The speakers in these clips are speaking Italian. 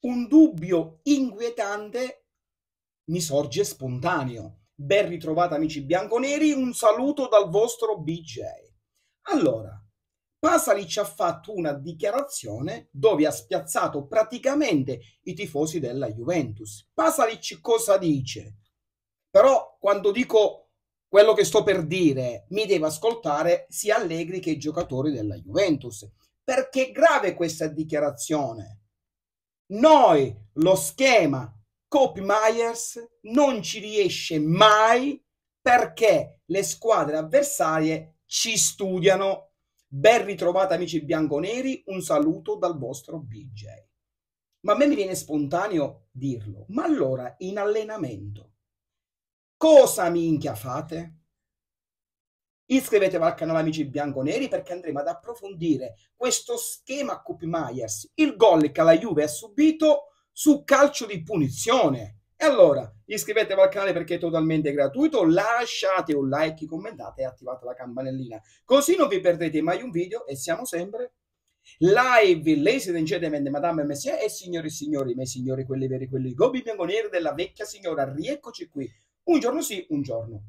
un dubbio inquietante mi sorge spontaneo. Ben ritrovata amici bianconeri, un saluto dal vostro BJ. Allora, Pasalic ha fatto una dichiarazione dove ha spiazzato praticamente i tifosi della Juventus. Pasalic cosa dice? Però quando dico quello che sto per dire, mi deve ascoltare sia Allegri che i giocatori della Juventus. Perché è grave questa dichiarazione? Noi lo schema Copy Myers non ci riesce mai perché le squadre avversarie ci studiano. Ben ritrovati amici bianconeri, un saluto dal vostro BJ. Ma a me mi viene spontaneo dirlo, ma allora in allenamento cosa minchia fate? Iscrivetevi al canale Amici Bianconeri perché andremo ad approfondire questo schema a Cup Myers, il gol che la Juve ha subito su calcio di punizione. E allora iscrivetevi al canale perché è totalmente gratuito, lasciate un like, commentate e attivate la campanellina, così non vi perdete mai un video e siamo sempre live, lei si gentleman, madame e messia e signori e signori, miei signori, quelli veri, quelli gobi bianconeri della vecchia signora, rieccoci qui, un giorno sì, un giorno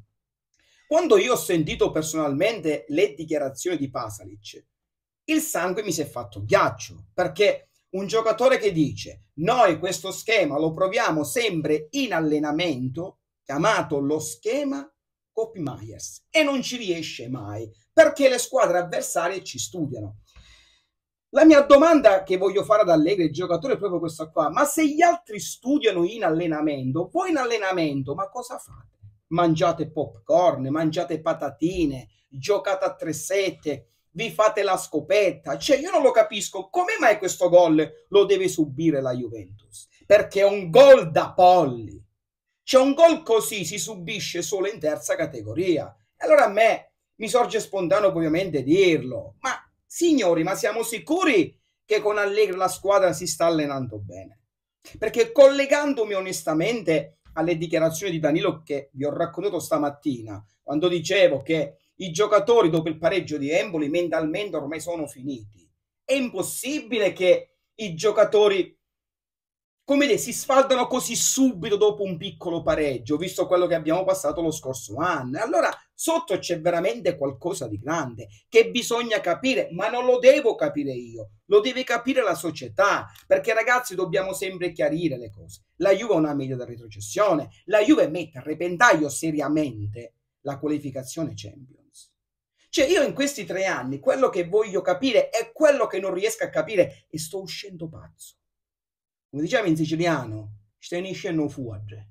quando io ho sentito personalmente le dichiarazioni di Pasalic, il sangue mi si è fatto ghiaccio, perché un giocatore che dice noi questo schema lo proviamo sempre in allenamento, chiamato lo schema Copy Myers, e non ci riesce mai, perché le squadre avversarie ci studiano. La mia domanda che voglio fare ad Allegri, il giocatore, è proprio questa qua. Ma se gli altri studiano in allenamento, voi in allenamento, ma cosa fate? mangiate popcorn, mangiate patatine, giocate a tre sette, vi fate la scopetta. Cioè, io non lo capisco. Come mai questo gol lo deve subire la Juventus? Perché è un gol da polli. Cioè, un gol così si subisce solo in terza categoria. Allora a me mi sorge spontaneo ovviamente dirlo, ma signori, ma siamo sicuri che con Allegri la squadra si sta allenando bene? Perché collegandomi onestamente alle dichiarazioni di Danilo che vi ho raccontato stamattina, quando dicevo che i giocatori dopo il pareggio di Emboli mentalmente ormai sono finiti. È impossibile che i giocatori come dire, si sfaldano così subito dopo un piccolo pareggio, visto quello che abbiamo passato lo scorso anno. Allora, sotto c'è veramente qualcosa di grande che bisogna capire, ma non lo devo capire io, lo deve capire la società, perché ragazzi dobbiamo sempre chiarire le cose. La Juve è una media da retrocessione, la Juve mette a repentaglio seriamente la qualificazione Champions. Cioè, io in questi tre anni quello che voglio capire è quello che non riesco a capire e sto uscendo pazzo come diciamo in siciliano, stenisce no fuadre.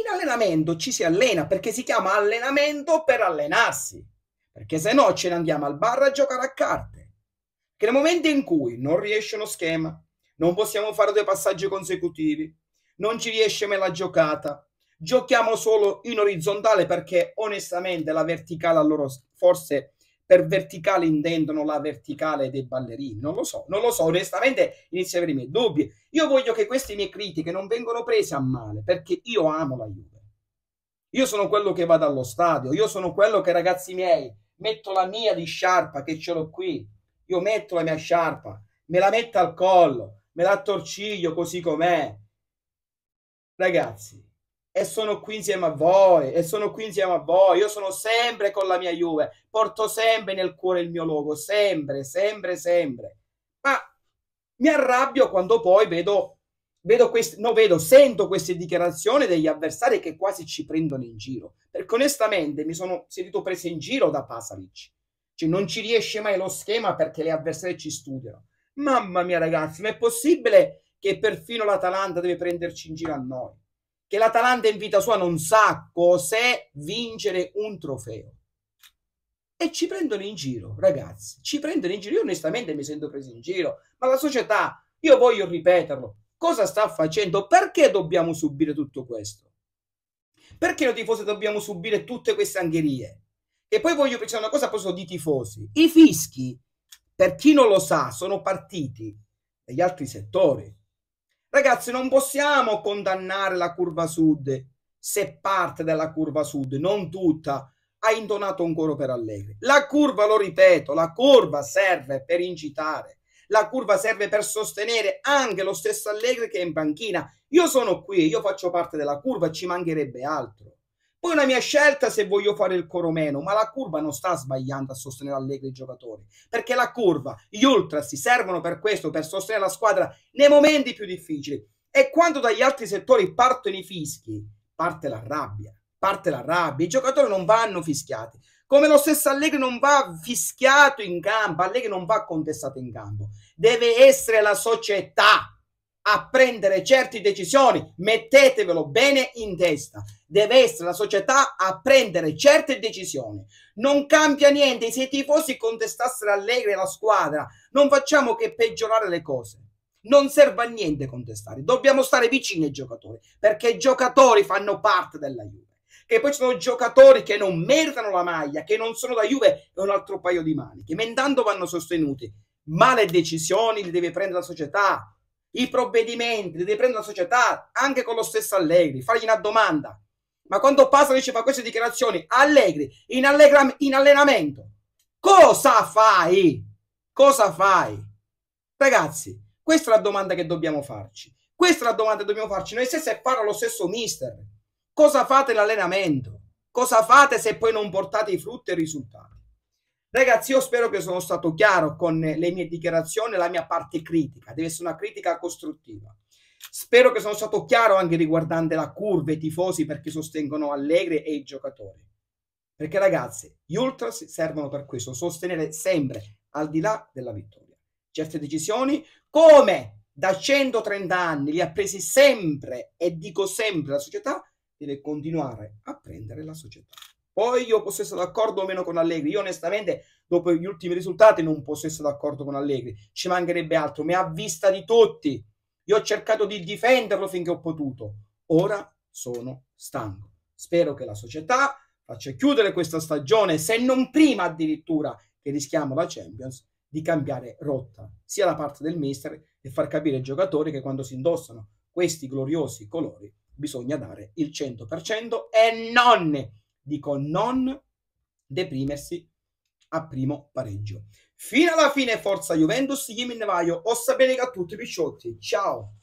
In allenamento ci si allena perché si chiama allenamento per allenarsi, perché se no ce ne andiamo al bar a giocare a carte. Che nel momento in cui non riesce uno schema, non possiamo fare due passaggi consecutivi, non ci riesce me la giocata, giochiamo solo in orizzontale perché onestamente la verticale allora forse è per verticale intendono la verticale dei ballerini, non lo so, non lo so, onestamente inizio ad avere i miei dubbi. Io voglio che queste mie critiche non vengano prese a male, perché io amo la Juve. Io sono quello che vado allo stadio, io sono quello che ragazzi miei, metto la mia di sciarpa che ce l'ho qui, io metto la mia sciarpa, me la metto al collo, me la attorciglio così com'è. Ragazzi, e sono qui insieme a voi e sono qui insieme a voi. Io sono sempre con la mia Juve, porto sempre nel cuore il mio logo, sempre, sempre, sempre. Ma mi arrabbio quando poi vedo vedo queste, no, vedo, sento queste dichiarazioni degli avversari che quasi ci prendono in giro. Perché onestamente mi sono sentito preso in giro da Pasalic. Cioè, non ci riesce mai lo schema perché le avversarie ci studiano. Mamma mia, ragazzi, ma è possibile che perfino l'Atalanta deve prenderci in giro a noi? che l'Atalanta in vita sua non sa cos'è vincere un trofeo. E ci prendono in giro, ragazzi, ci prendono in giro. Io onestamente mi sento preso in giro, ma la società, io voglio ripeterlo, cosa sta facendo? Perché dobbiamo subire tutto questo? Perché noi tifosi dobbiamo subire tutte queste angherie? E poi voglio pensare una cosa a proposito di tifosi. I fischi, per chi non lo sa, sono partiti dagli altri settori. Ragazzi, non possiamo condannare la curva sud se parte della curva sud, non tutta, ha intonato un coro per Allegri. La curva, lo ripeto, la curva serve per incitare, la curva serve per sostenere anche lo stesso Allegri che è in panchina. Io sono qui, io faccio parte della curva, ci mancherebbe altro. Poi una mia scelta se voglio fare il coro meno, ma la curva non sta sbagliando a sostenere Allegri i giocatori, perché la curva, gli ultra si servono per questo, per sostenere la squadra nei momenti più difficili. E quando dagli altri settori partono i fischi, parte la rabbia, parte la rabbia, i giocatori non vanno fischiati. Come lo stesso Allegri non va fischiato in campo, Allegri non va contestato in campo. Deve essere la società a prendere certe decisioni. Mettetevelo bene in testa. Deve essere la società a prendere certe decisioni. Non cambia niente. Se i tifosi contestassero Allegri e la squadra, non facciamo che peggiorare le cose. Non serve a niente contestare. Dobbiamo stare vicini ai giocatori perché i giocatori fanno parte della Juve. Che poi ci sono giocatori che non meritano la maglia, che non sono da Juve, è un altro paio di maniche. Ma intanto vanno sostenuti. Ma le decisioni le deve prendere la società i provvedimenti li deve la società, anche con lo stesso Allegri, fargli una domanda. Ma quando ci fa queste dichiarazioni, Allegri, in, allegra- in allenamento, cosa fai? Cosa fai? Ragazzi, questa è la domanda che dobbiamo farci. Questa è la domanda che dobbiamo farci noi stessi e farlo lo stesso mister. Cosa fate in allenamento? Cosa fate se poi non portate i frutti e i risultati? Ragazzi, io spero che sono stato chiaro con le mie dichiarazioni, la mia parte critica, deve essere una critica costruttiva. Spero che sono stato chiaro anche riguardante la curva e i tifosi perché sostengono Allegri e i giocatori. Perché ragazzi, gli ultras servono per questo, sostenere sempre al di là della vittoria. Certe decisioni, come da 130 anni li ha presi sempre e dico sempre la società, deve continuare a prendere la società. Poi io posso essere d'accordo o meno con Allegri. Io onestamente, dopo gli ultimi risultati, non posso essere d'accordo con Allegri. Ci mancherebbe altro. Mi ha vista di tutti. Io ho cercato di difenderlo finché ho potuto. Ora sono stanco. Spero che la società faccia chiudere questa stagione, se non prima addirittura che rischiamo la Champions, di cambiare rotta, sia da parte del mister e far capire ai giocatori che quando si indossano questi gloriosi colori bisogna dare il 100% e non Dico non deprimersi a primo pareggio. Fino alla fine, forza Juventus, Jimmy Nevaio. Ho sapere che a tutti, i picciotti. Ciao.